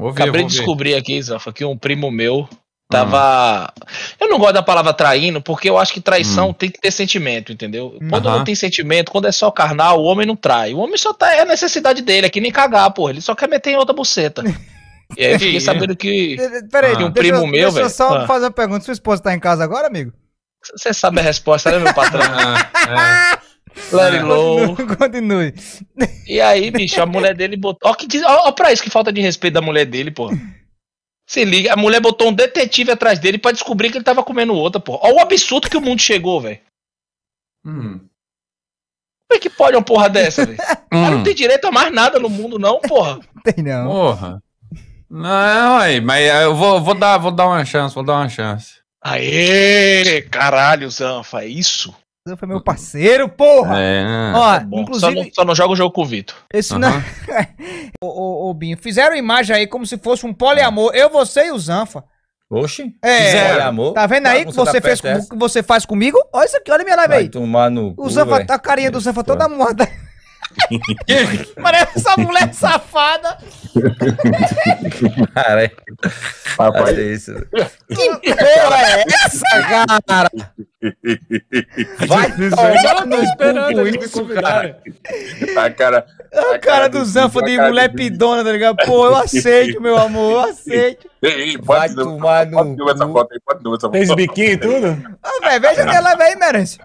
Vou ver, Acabei de descobrir aqui, Zafa, que um primo meu ah. tava. Uhum. Eu não gosto da palavra traindo, porque eu acho que traição uhum. tem que ter sentimento, entendeu? Quando uhum. não tem sentimento, quando é só carnal, o homem não trai. O homem só tá. É a necessidade dele, é que nem cagar, porra. Ele só quer meter em outra buceta. e aí fiquei sabendo que. Peraí, que ah. um primo meu, velho. Deixa eu só ah. fazer uma pergunta. Sua esposa tá em casa agora, amigo? Você sabe a resposta, né, meu patrão? ah, é. é. Low. Continue. E aí, bicho, a mulher dele botou. Ó, que diz... ó, ó pra isso que falta de respeito da mulher dele, pô. Se liga, a mulher botou um detetive atrás dele para descobrir que ele tava comendo outra, pô. Ó o absurdo que o mundo chegou, velho. Hum. Como é que pode uma porra dessa, velho? hum. Não tem direito a mais nada no mundo, não, porra. Tem não. Porra. Não, aí, mas eu vou, vou, dar, vou dar uma chance, vou dar uma chance. Aê, caralho, Zanfa, é isso? foi meu uhum. parceiro, porra! É, Ó, tá inclusive... Só não, só, não, joga o jogo com o Vitor. Esse uhum. não... ô, ô, ô, Binho, fizeram imagem aí como se fosse um poliamor. Eu, você e o Zanfa. Oxi. É. Fizeram amor. Tá vendo aí o tá, que você, tá fez com, que você faz comigo? Olha isso aqui, olha minha live Vai aí. Tomar no o Zanfa, a carinha do Zanfa toda morta. Parece essa mulher safada. Cara, Papai. É. Olha isso. Que porra é essa, cara? Vai tomar tô esperando isso, cara. cara. A cara, é a cara, do, do Zanfa de mulher pidona, tá ligado? Pô, eu aceito, meu amor, eu aceito. Ei, ei, Vai tomar no. Pode essa foto aí, pode essa foto. Fez biquinho e tudo? Ah, velho, veja que ela aí, é, merece.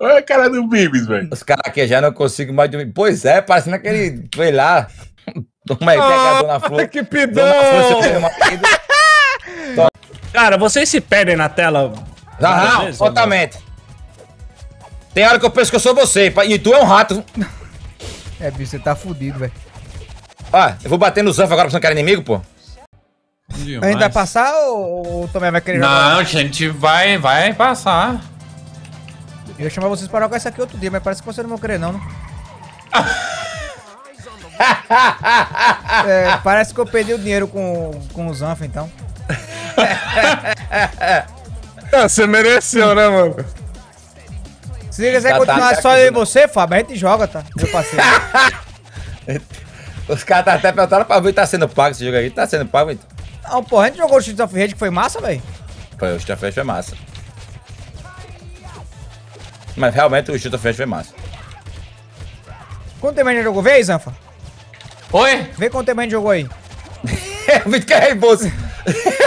Olha a cara do Bibis, velho. Os caras que já não consigo mais dormir. Pois é, parecendo aquele, sei lá, Toma aí, pega a ah, dona Flor. Que pidão! Flor, Cara, vocês se perdem na tela. Não, não, totalmente. Tem hora que eu penso que eu sou você, e tu é um rato. É, bicho, você tá fudido, velho. Ah, eu vou bater no Zanf agora pra você não querer inimigo, pô. Demais. Ainda passar ou, ou vai querer não, jogar? Não, gente vai, vai passar. Eu ia chamar vocês pra jogar isso aqui outro dia, mas parece que vocês não vão querer não, né? É, parece que eu perdi o dinheiro com, com o Zanfa, então. ah, você mereceu, né, mano? Se ele quiser tá, tá continuar tá, só eu e né? você, Fábio, a gente joga, tá? Meu parceiro. Os caras tá até perguntaram pra ver tá sendo pago esse jogo aí. Tá sendo pago, então. Não, porra, a gente jogou o Street of Rage que foi massa, velho. Foi, o Street of Rage foi massa. Mas realmente o Street of Rage foi massa. Quanto tempo a gente jogou? aí Anfa? Oi? Vê quanto tempo a gente jogou aí. o vídeo carregou.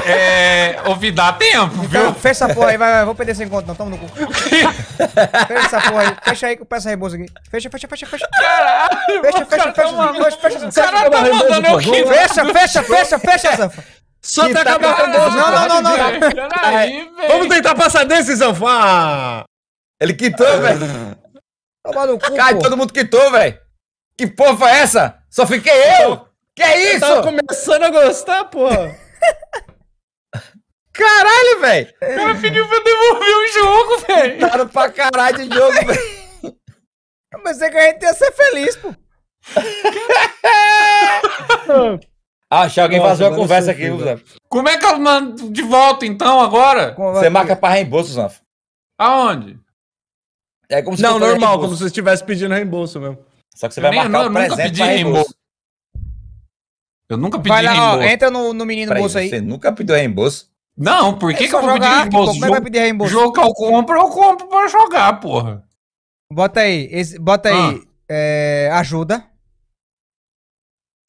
É. Ouvi dá tempo, então, viu? Fecha essa porra aí, vai, vai. Vou perder sem conta, não. Toma no cu. fecha essa porra aí. Fecha aí que eu peço a rebolsa aqui. Fecha, fecha, fecha, fecha. Caralho, fecha, fecha, fecha, uma... fecha, fecha, fecha. O cara tá mandando eu que. Fecha, fecha, fecha, fecha, Zanfa. Só tá, tá acabando. Tá não, não, não, não. não. Vamos tentar passar desse, Zanfa. Ah, Ele quitou, velho. Toma no cu. Cai, todo mundo quitou, velho. Que porra foi essa? Só fiquei eu? que é isso? Tá tava começando a gostar, pô. Caralho, velho! Eu pedi pra devolver o jogo, velho! Cara pra caralho de jogo, velho! Mas é que a gente ia ser feliz, pô! Achei ah, alguém Nossa, fazer uma conversa aqui, Zé. Como é que eu mando de volta então agora? Você marca para reembolso, Zanf. Aonde? É como se Não, normal, como se estivesse pedindo reembolso mesmo. Só que você eu vai nem, marcar não, o presente reembolso. Eu nunca pedi vai lá, reembolso. Ó, entra no, no menino Peraí, bolso aí. Você nunca pediu reembolso? Não, por que, é que eu vou pedir reembolso? Como é que vai pedir reembolso? Jogo que eu compro, eu compro pra jogar, porra. Bota aí, esse, bota ah. aí, é, ajuda.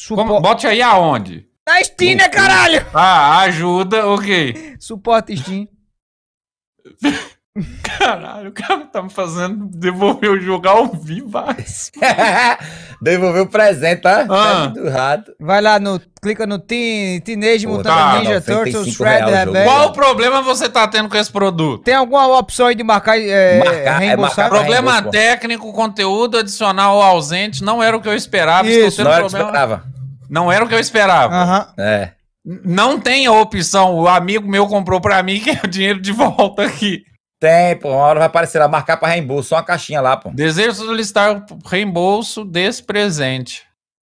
Supo... Como, bote aí aonde? Na Steam, né, uhum. caralho? Ah, ajuda, ok. Suporte Steam. Caralho, o cara tá me fazendo devolver o jogo ao vivo. Ah. devolver o presente, tá? Ah. Tá muito rato. Vai lá, no, clica no teen, Teenage Mutant tá, Ninja Turtles Shred Qual Qual problema você tá tendo com esse produto? Tem alguma opção aí de marcar, é, marcar, é marcar Problema reembolso, técnico, conteúdo adicional ou ausente, não era o que eu esperava. Isso, não era o que eu esperava. Não era o que eu esperava. É. Não tem a opção, o amigo meu comprou pra mim que é o dinheiro de volta aqui. Tem, pô, uma hora vai aparecer lá, marcar para reembolso, só uma caixinha lá, pô. Desejo solicitar reembolso desse presente.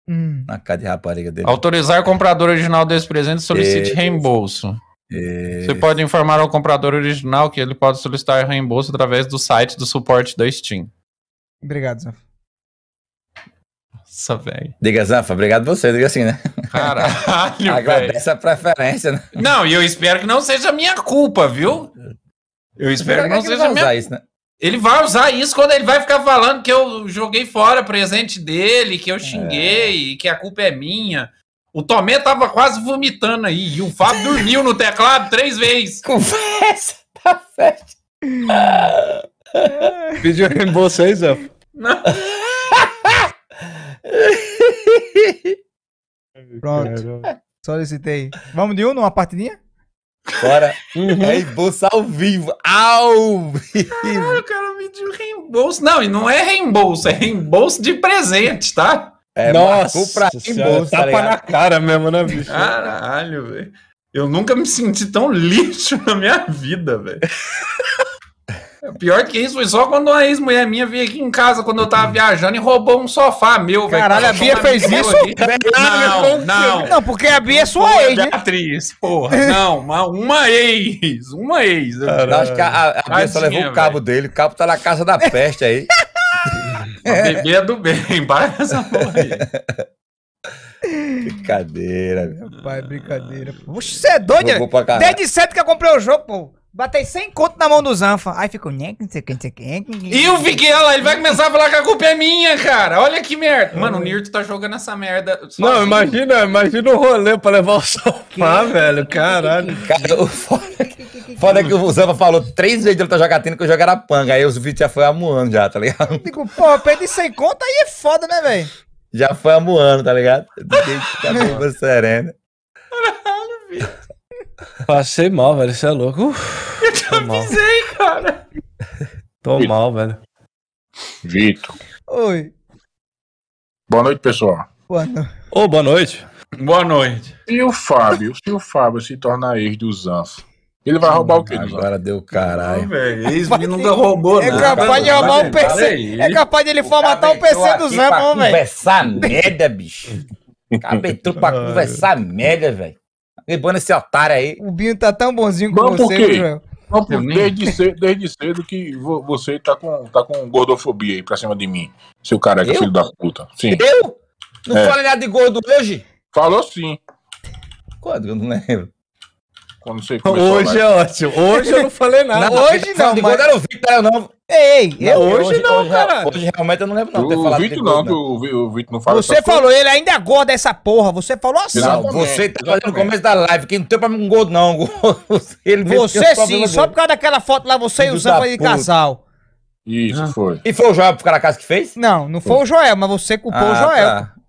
Hum. Na cara de rapariga dele. Autorizar o comprador original desse presente solicite Deus. reembolso. Deus. Você pode informar ao comprador original que ele pode solicitar reembolso através do site do suporte da Steam. Obrigado, Zafa. Nossa, velho. Diga, Zafa, obrigado você, diga assim, né? Caralho, velho. Agradece a preferência, né? Não, e eu espero que não seja minha culpa, viu? Eu espero que é não seja mesmo. Minha... Isso, né? Ele vai usar isso quando ele vai ficar falando que eu joguei fora presente dele, que eu é. xinguei, é. que a culpa é minha. O Tomé tava quase vomitando aí. E o Fábio dormiu no teclado três vezes. Conversa tá festa. Pediu em vocês, Zé? Não. Pronto. Solicitei. Vamos de um, uma partidinha? Bora. Uhum. reembolso é ao vivo. Ao vivo. Ah, o cara me deu reembolso. Não, e não é reembolso, é reembolso de presente, tá? É, Nossa, pra reembolso, tá tapa tá na cara mesmo, né, bicho? Caralho, velho. Eu nunca me senti tão lixo na minha vida, velho. Pior que isso, foi só quando uma ex-mulher minha veio aqui em casa quando eu tava viajando e roubou um sofá meu, velho. Caralho, a Bia fez isso? Não, não, não. Não, porque a Bia é sua ex, né? Atriz, porra. Não, uma, uma ex. Uma ex. Acho que a, a, a Bia só levou o cabo véio. dele. O cabo tá na casa da peste aí. a bebê é do bem, para essa porra aí. Brincadeira, meu pai, brincadeira. Você é doido, né? Desde cedo que eu comprei o jogo, pô. Batei 100 conto na mão do Zanfa. Aí ficou. E o Viguela, né. ele vai começar a falar que a culpa é minha, cara. Olha que merda. Mano, o Nirto tá jogando essa merda. Sozinho. Não, imagina, imagina o rolê pra levar o sofá, que? velho. Caralho. Cara, o foda, é é que o Zanfa falou três vezes ele tá jogatina que eu jogo era panga. Aí os vídeos já foi amuando já, tá ligado? Digo, porra, perdi 100 conto, aí é foda, né, velho? Já foi amuando, tá ligado? Fiquei a serena. Passei mal, velho. Você é louco. Uf, eu te avisei, cara. Tô Vitor. mal, velho. Vitor. Oi. Boa noite, pessoal. Boa noite. Ô, oh, boa noite. Boa noite. E o Fábio? Se o Fábio se tornar ex do Zanfo, ele vai roubar hum, o quê? Agora deu caralho. Não, ele nunca roubou, é É capaz de roubar o PC. É, é, é capaz de ele formatar o PC do Zampa, velho. Conversar merda, bicho. tudo pra conversar merda, velho. Rebando esse otário aí. O Binho tá tão bonzinho com Não, você, porque... Joel. Não, desde, cedo, desde cedo que você tá com, tá com gordofobia aí pra cima de mim. Seu careca, eu? filho da puta. Sim. Eu? Não é. falei nada de gordo hoje? Falou sim. Quando? Eu não lembro. Quando você Hoje é ótimo. Hoje eu não falei nada. Não, hoje não. não de mas... gordo era o Victor, não. Ei, hoje, hoje, não, hoje, cara. Hoje realmente eu não lembro não. Ter o Vitor não, que o, o Vitor não fala. Você falou, coisa. ele ainda gorda essa porra. Você falou assim. Não, você tá fazendo no começo da live, que não tem pra mim um gordo, não. Ele você sim, só por causa daquela foto lá, você e o Zamba de casal. Isso, ah. foi. E foi o Joel pro casa que fez? Não, não foi, foi o Joel, mas você culpou ah, o Joel. Tá.